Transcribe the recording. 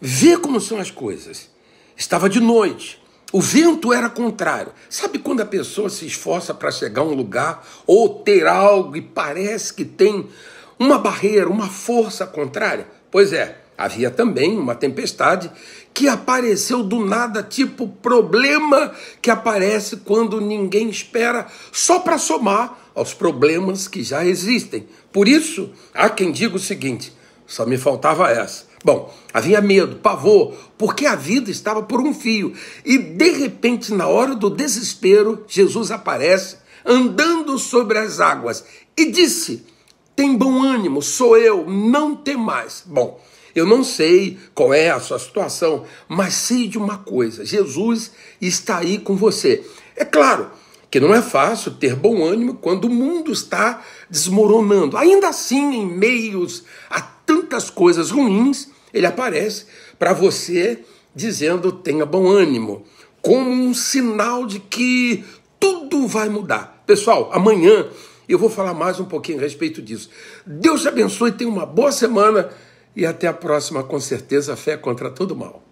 Vê como são as coisas. Estava de noite. O vento era contrário. Sabe quando a pessoa se esforça para chegar a um lugar ou ter algo e parece que tem uma barreira, uma força contrária? Pois é, havia também uma tempestade que apareceu do nada, tipo problema que aparece quando ninguém espera, só para somar aos problemas que já existem. Por isso, há quem diga o seguinte: só me faltava essa. Bom, havia medo, pavor, porque a vida estava por um fio. E de repente, na hora do desespero, Jesus aparece andando sobre as águas e disse: Tem bom ânimo, sou eu, não tem mais. Bom, eu não sei qual é a sua situação, mas sei de uma coisa: Jesus está aí com você. É claro que não é fácil ter bom ânimo quando o mundo está desmoronando. Ainda assim, em meios a tantas coisas ruins, ele aparece para você dizendo tenha bom ânimo, como um sinal de que tudo vai mudar. Pessoal, amanhã eu vou falar mais um pouquinho a respeito disso. Deus te abençoe, tenha uma boa semana e até a próxima, com certeza, fé é contra todo mal.